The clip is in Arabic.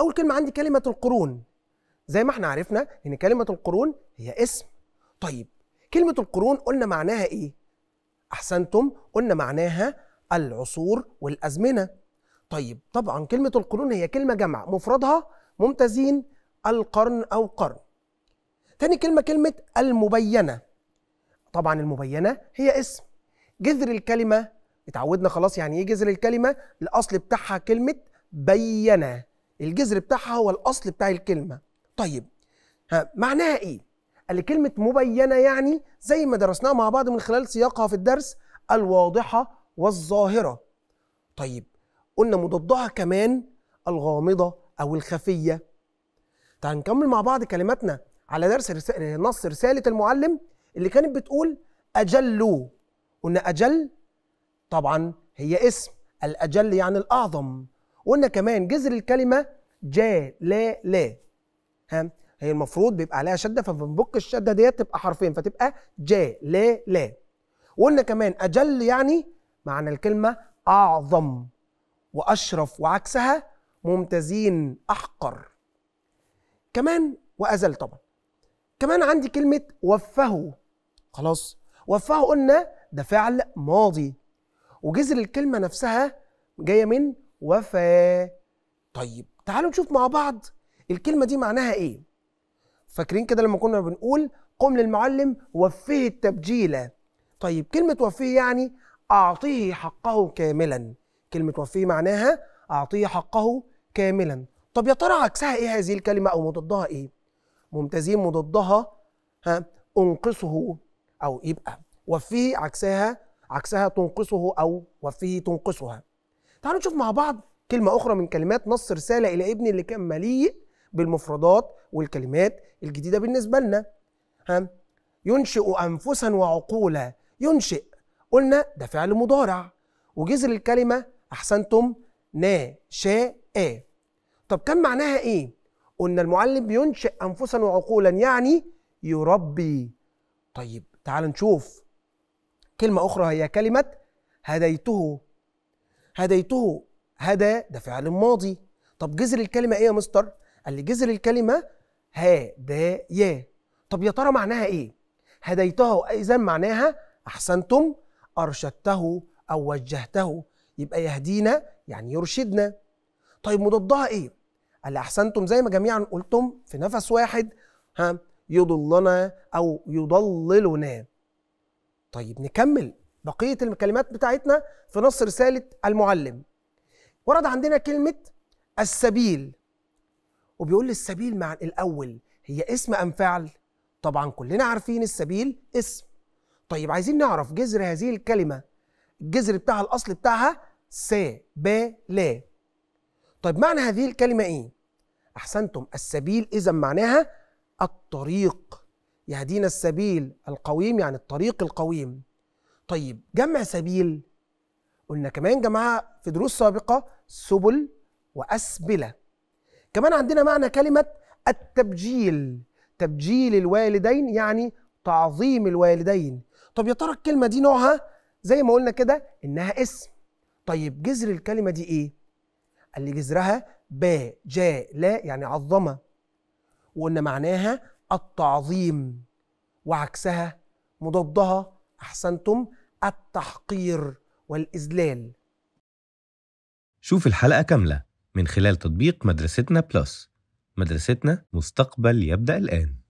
اول كلمه عندي كلمه القرون زي ما احنا عرفنا ان كلمه القرون هي اسم طيب كلمه القرون قلنا معناها ايه احسنتم قلنا معناها العصور والازمنه طيب طبعا كلمه القرون هي كلمه جمع مفردها ممتازين القرن او قرن تاني كلمه كلمه المبينه طبعا المبينه هي اسم جذر الكلمه اتعودنا خلاص يعني ايه جذر الكلمه الاصل بتاعها كلمه بينه الجذر بتاعها هو الاصل بتاع الكلمه طيب ها معناها ايه قال كلمه مبينه يعني زي ما درسناها مع بعض من خلال سياقها في الدرس الواضحه والظاهره طيب قلنا مضادها كمان الغامضه او الخفيه تعال نكمل مع بعض كلماتنا على درس رسالة نص رساله المعلم اللي كانت بتقول اجلوا قلنا اجل طبعا هي اسم الاجل يعني الاعظم وقلنا كمان جذر الكلمه جا لا لا ها هي المفروض بيبقى عليها شده فبنبك الشده ديت تبقى حرفين فتبقى جا لا لا وقلنا كمان اجل يعني معنى الكلمه اعظم واشرف وعكسها ممتازين احقر كمان وازل طبعا كمان عندي كلمه وفهوا خلاص وفهوا قلنا ده فعل ماضي وجذر الكلمه نفسها جايه من وفاة طيب تعالوا نشوف مع بعض الكلمة دي معناها إيه فاكرين كده لما كنا بنقول قم للمعلم وفيه التبجيلة طيب كلمة وفيه يعني أعطيه حقه كاملا كلمة وفيه معناها أعطيه حقه كاملا طب يا ترى عكسها إيه هذه الكلمة أو مضادها إيه ممتازين مضادها ها أنقصه أو يبقى وفيه عكسها عكسها تنقصه أو وفيه تنقصها تعالوا نشوف مع بعض كلمة أخرى من كلمات نص رسالة إلى ابني اللي كان مليء بالمفردات والكلمات الجديدة بالنسبة لنا ها ينشئ أنفسا وعقولا ينشئ قلنا ده فعل مضارع وجذر الكلمة أحسنتم نا ناشاء طب كان معناها إيه؟ قلنا المعلم بينشئ أنفسا وعقولا يعني يربي طيب تعال نشوف كلمة أخرى هي كلمة هديته هديته هدى ده فعل ماضي طب جذر الكلمة إيه يا مستر؟ قال لي جذر الكلمة هدايا طب يا ترى معناها إيه؟ هديته إذا معناها أحسنتم أرشدته أو وجهته يبقى يهدينا يعني يرشدنا طيب مضادها إيه؟ قال لي أحسنتم زي ما جميعا قلتم في نفس واحد ها يضلنا أو يضللنا طيب نكمل بقية الكلمات بتاعتنا في نص رسالة المعلم ورد عندنا كلمة السبيل وبيقول لي السبيل مع الأول هي اسم أم فعل؟ طبعا كلنا عارفين السبيل اسم طيب عايزين نعرف جذر هذه الكلمة الجذر بتاعها الأصل بتاعها س ب لا طيب معنى هذه الكلمة إيه؟ أحسنتم السبيل إذا معناها الطريق يهدينا السبيل القويم يعني الطريق القويم طيب جمع سبيل قلنا كمان جماعة في دروس سابقة سبل وأسبلة كمان عندنا معنى كلمة التبجيل تبجيل الوالدين يعني تعظيم الوالدين طب يا ترى الكلمة دي نوعها زي ما قلنا كده إنها اسم طيب جذر الكلمة دي إيه؟ قال لي جذرها با جاء لا يعني عظمة وقلنا معناها التعظيم وعكسها مضادها أحسنتم التحقير والإذلال شوف الحلقة كاملة من خلال تطبيق مدرستنا بلس مدرستنا مستقبل يبدأ الآن